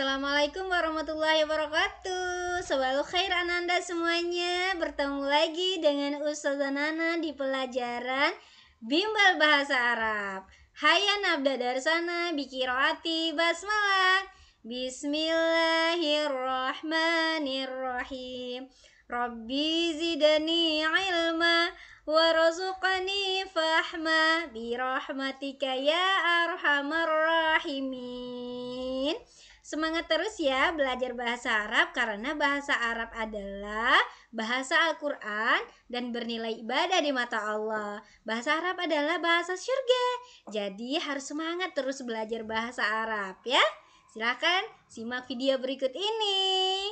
Assalamualaikum warahmatullahi wabarakatuh Sobat khair ananda semuanya Bertemu lagi dengan Ustaz Nana di pelajaran Bimbal Bahasa Arab Hayan abda darsana bikiroati basmalah Bismillahirrahmanirrahim Rabbi zidani ilma Warazuqani fahma Birahmatika ya arhamar rahimin Semangat terus ya belajar bahasa Arab karena bahasa Arab adalah bahasa Al-Quran dan bernilai ibadah di mata Allah. Bahasa Arab adalah bahasa syurga. Jadi harus semangat terus belajar bahasa Arab ya. Silahkan simak video berikut ini.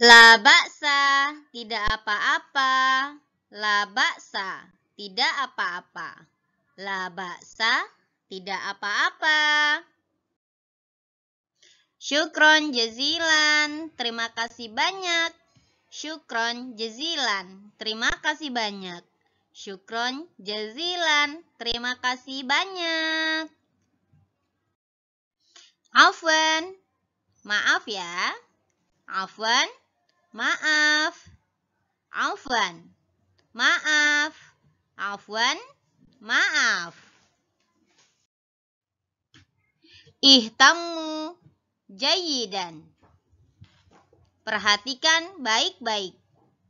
La baksa, tidak apa-apa. La baksa, tidak apa-apa. La baksa, tidak apa-apa. Syukron jazilan. Terima kasih banyak. Syukron jazilan. Terima kasih banyak. Syukron jazilan. Terima kasih banyak. Afwan. Maaf ya. Afwan. Maaf. Afwan. Maaf. Afwan. Maaf. Ihtamu jayidan. Perhatikan baik-baik.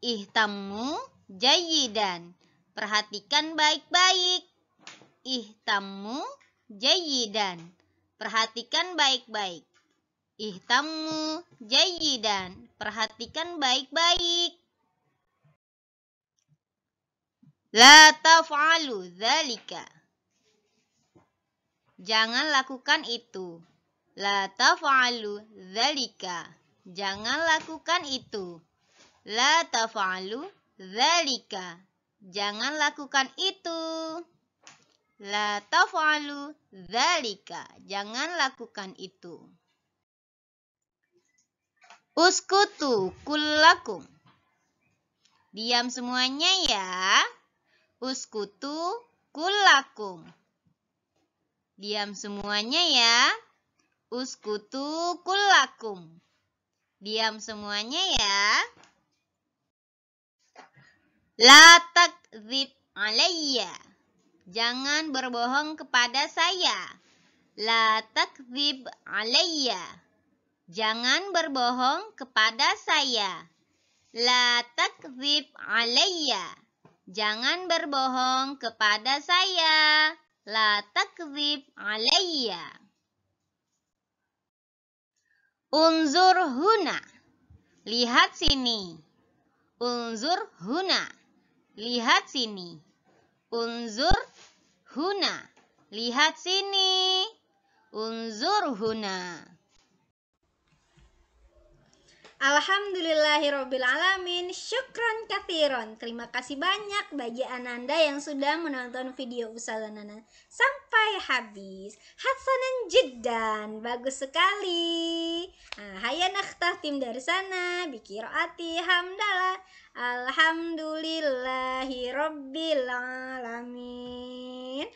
Ihtamu jayidan. Perhatikan baik-baik. Ihtamu jayidan. Perhatikan baik-baik. Ihtamu jayidan. Perhatikan baik-baik. La taf'alu dzalika. Jangan lakukan itu. La taf'alu dzalika. Jangan lakukan itu. La taf'alu dzalika. Jangan lakukan itu. La taf'alu dzalika. Jangan lakukan itu. Uskutu kullakum. Diam semuanya ya. Uskutu kullakum. Diam semuanya ya. Uskutu kulakum. Diam semuanya ya. La takzib alayya. Jangan berbohong kepada saya. La takzib alayya. Jangan berbohong kepada saya. La takzib alayya. Jangan berbohong kepada saya. La takzib alayya. Unzur huna. Lihat sini. Unzur huna. Lihat sini. Unzur huna. Lihat sini. Unzur huna. Alhamdulillahirabbil alamin. Syukron kathiron. Terima kasih banyak bagi Ananda yang sudah menonton video usaha Nana sampai habis. Hasanan jiddan. Bagus sekali. Nah, hayan akhtar tim dari sana. Bikirati hamdalah. Alhamdulillahirabbil alamin.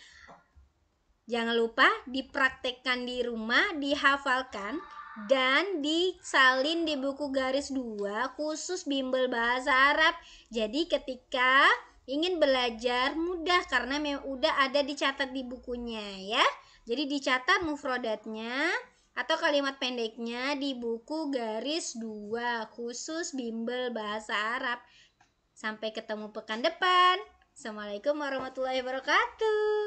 Jangan lupa dipraktekkan di rumah, dihafalkan dan disalin di buku garis 2 khusus bimbel bahasa Arab. Jadi ketika ingin belajar mudah karena memang udah ada dicatat di bukunya ya. Jadi dicatat mufrodatnya atau kalimat pendeknya di buku garis 2 khusus bimbel bahasa Arab. Sampai ketemu pekan depan. Assalamualaikum warahmatullahi wabarakatuh.